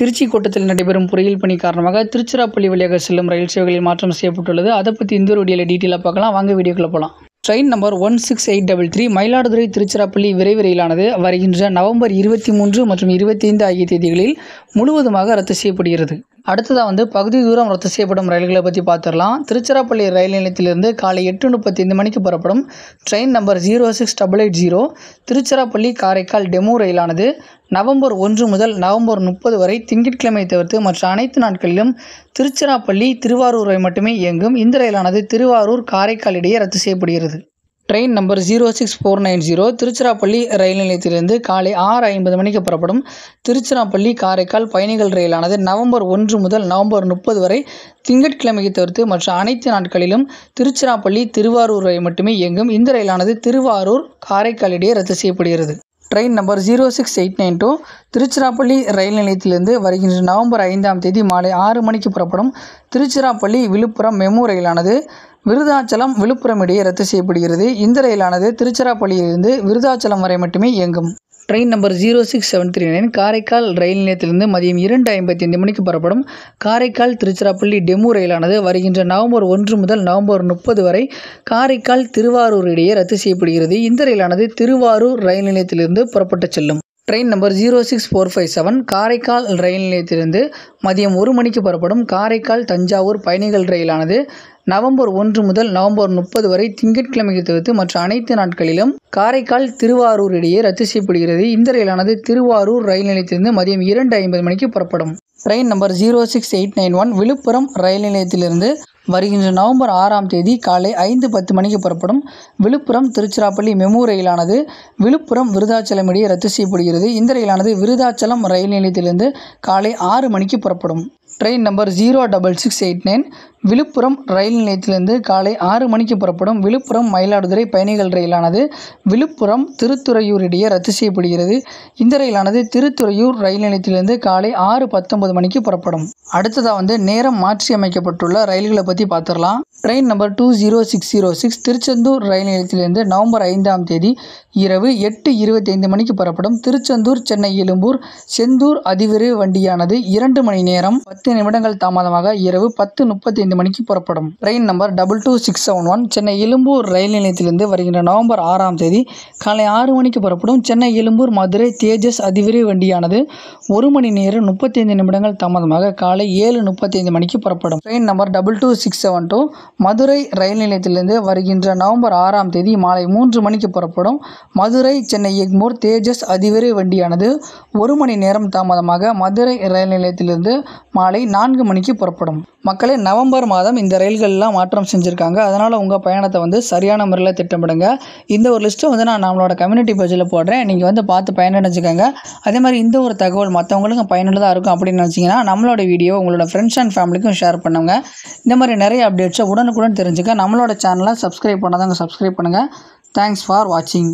திருச்சி கோட்டத்தில் நடைபெறும் புறையில் பணி காரணமாக திருச்சிராப்பள்ளி வழியாக செல்லும் ரயில் சேவைகளில் மாற்றம் செய்யப்பட்டுள்ளது அதை பற்றி இந்த வீடியோவில் டீட்டெயிலாக பார்க்கலாம் வாங்க வீடியோக்குள்ளே போகலாம் train number one six eight double three Mayiladuthurai Tiruchirappalli விரைவு ரயிலானது வருகின்ற நவம்பர் இருபத்தி மூன்று மற்றும் இருபத்தி ஐந்து ஆகிய தேதிகளில் முழுவதுமாக ரத்து செய்யப்படுகிறது அடுத்ததாக வந்து பகுதி தூரம் ரத்து செய்யப்படும் ரயில்களை பற்றி பார்த்துடலாம் திருச்சிராப்பள்ளி ரயில் நிலையத்திலிருந்து காலை எட்டு ஐந்து மணிக்கு புறப்படும் train number zero six double eight zero Tiruchirappalli Karaikal DEMU ரயிலானது நவம்பர் ஒன்று முதல் நவம்பர் முப்பது வரை திங்கட்கிழமை தவிர்த்து மற்ற அனைத்து நாட்களிலும் திருச்சிராப்பள்ளி திருவாரூரை மட்டுமே இயங்கும் இந்த ரயிலானது திருவாரூர் காரைக்கால் இடையே ரத்து செய்யப்படுகிறது train number zero six four nine zero Tiruchirappalli ரயில் நிலையத்திலிருந்து காலை ஆறு ஐம்பது மணிக்கு புறப்படும் திருச்சிராப்பள்ளி காரைக்கால் பயணிகள் ரயிலானது நவம்பர் ஒன்று முதல் நவம்பர் முப்பது வரை திங்கட்கிழமையை தவிர்த்து மற்ற அனைத்து நாட்களிலும் திருச்சிராப்பள்ளி திருவாரூர் வரை மட்டுமே இயங்கும் இந்த ரயிலானது திருவாரூர் காரைக்கால் இடையே ரத்து செய்யப்படுகிறது train number zero six eight nine two Tiruchirappalli ரயில் நிலையத்திலிருந்து வருகின்ற நவம்பர் ஐந்தாம் தேதி மாலை ஆறு மணிக்கு புறப்படும் திருச்சிராப்பள்ளி விழுப்புரம் மெமு ரயிலானது விருதாச்சலம் விழுப்புரம் இடையே ரத்து செய்யப்படுகிறது இந்த ரயிலானது திருச்சிராப்பள்ளியிலிருந்து விருதாச்சலம் வரை மட்டுமே இயங்கும் train number zero six seven three nine Karaikal ரயில் நிலையத்திலிருந்து மதியம் இரண்டு ஐம்பத்தி ஐந்து மணிக்கு புறப்படும் காரைக்கால் திருச்சிராப்பள்ளி டெமு ரயிலானது வருகின்ற நவம்பர் ஒன்று முதல் நவம்பர் முப்பது வரை காரைக்கால் திருவாரூர் இடையே ரத்து செய்யப்படுகிறது இந்த ரயிலானது திருவாரூர் ரயில் நிலையத்திலிருந்து புறப்பட்டு செல்லும் train number zero six four five seven Karaikal ரயில் நிலையத்திலிருந்து மதியம் ஒரு மணிக்கு புறப்படும் காரைக்கால் தஞ்சாவூர் பயணிகள் ரயிலானது நவம்பர் ஒன்று முதல் நவம்பர் முப்பது வரை திங்கட்கிழமையை தவிர்த்து மற்ற அனைத்து நாட்களிலும் காரைக்கால் திருவாரூர் இடையே ரத்து செய்யப்படுகிறது இந்த ரயிலானது திருவாரூர் ரயில் நிலையத்திலிருந்து மதியம் இரண்டு ஐம்பது மணிக்கு புறப்படும் train number zero six eight nine one Villupuram ரயில் நிலையத்திலிருந்து வருகின்ற நவம்பர் ஆறாம் தேதி காலை ஐந்து பத்து மணிக்கு புறப்படும் விழுப்புரம் திருச்சிராப்பள்ளி மெமு ரயிலானது விழுப்புரம் விருதாச்சலம் இடையே ரத்து செய்யப்படுகிறது இந்த ரயிலானது விருதாச்சலம் ரயில் நிலையத்திலிருந்து காலை ஆறு மணிக்கு புறப்படும் train number zero double six eight nine Villupuram ரயில் நிலையத்திலிருந்து காலை ஆறு மணிக்கு புறப்படும் விழுப்புரம் மயிலாடுதுறை பயணிகள் ரயிலானது விழுப்புரம் திருத்துறையூர் இடையே ரத்து செய்யப்படுகிறது இந்த ரயிலானது திருத்துறையூர் ரயில் நிலையத்திலிருந்து காலை ஆறு பத்தொன்பது மணிக்கு புறப்படும் அடுத்ததாக வந்து நேரம் மாற்றி அமைக்கப்பட்டுள்ள ரயில்களை பற்றி பார்த்துடலாம் train number two zero six zero six Tiruchendur ரயில் நிலையத்திலிருந்து நவம்பர் ஐந்தாம் தேதி இரவு எட்டு இருபத்தி ஐந்து மணிக்கு புறப்படும் திருச்செந்தூர் சென்னை எழும்பூர் செந்தூர் அதிவிரைவு வண்டியானது இரண்டு மணி நேரம் பத்து நிமிடங்கள் தாமதமாக இரவு பத்து முப்பத்தி ஐந்து மணிக்கு புறப்படும் train number double two six seven one Chennai Egmore ரயில் நிலையத்திலிருந்து வருகின்ற நவம்பர் ஆறாம் தேதி காலை ஆறு மணிக்கு புறப்படும் சென்னை எழும்பூர் மதுரை தேஜஸ் அதிவிரை வண்டியானது ஒரு மணி நேரம் முப்பத்தைந்து நிமிடங்கள் தாமதமாக காலை ஏழு முப்பத்தைந்து மணிக்கு புறப்படும் train number double two six seven two Madurai ரயில் நிலையத்திலிருந்து வருகின்ற நவம்பர் ஆறாம் தேதி மாலை மூன்று மணிக்கு புறப்படும் மதுரை சென்னை எக்மூர் தேஜஸ் அதிவிரை வண்டியானது ஒரு மணி நேரம் தாமதமாக மதுரை ரயில் நிலையத்திலிருந்து மாலை நான்கு மணிக்கு புறப்படும் மக்களே நவம்பர் மாதம் இந்த ரயில்கள்லாம் மாற்றம் செஞ்சுருக்காங்க அதனால் உங்கள் பயணத்தை வந்து சரியான முறையில் திட்டமிடுங்க இந்த ஒரு லிஸ்ட்டை வந்து நான் நம்மளோட கம்யூனிட்டி பேஜில் போடுறேன் நீங்கள் வந்து பார்த்து பயனடைஞ்சுக்கோங்க அதே மாதிரி இந்த ஒரு தகவல் மற்றவங்களுக்கும் பயனுள்ளதாக இருக்கும் அப்படின்னு நினச்சிங்கன்னா நம்மளோட வீடியோ உங்களோட ஃப்ரெண்ட்ஸ் அண்ட் ஃபேமிலிக்கும் ஷேர் பண்ணுங்க இந்த மாதிரி நிறைய அப்டேட்ஸை உடனுக்குடன் தெரிஞ்சுக்க நம்மளோட சேனலை சப்ஸ்கிரைப் பண்ணாதாங்க சப்ஸ்கிரைப் பண்ணுங்கள் தேங்க்ஸ் ஃபார் வாட்சிங்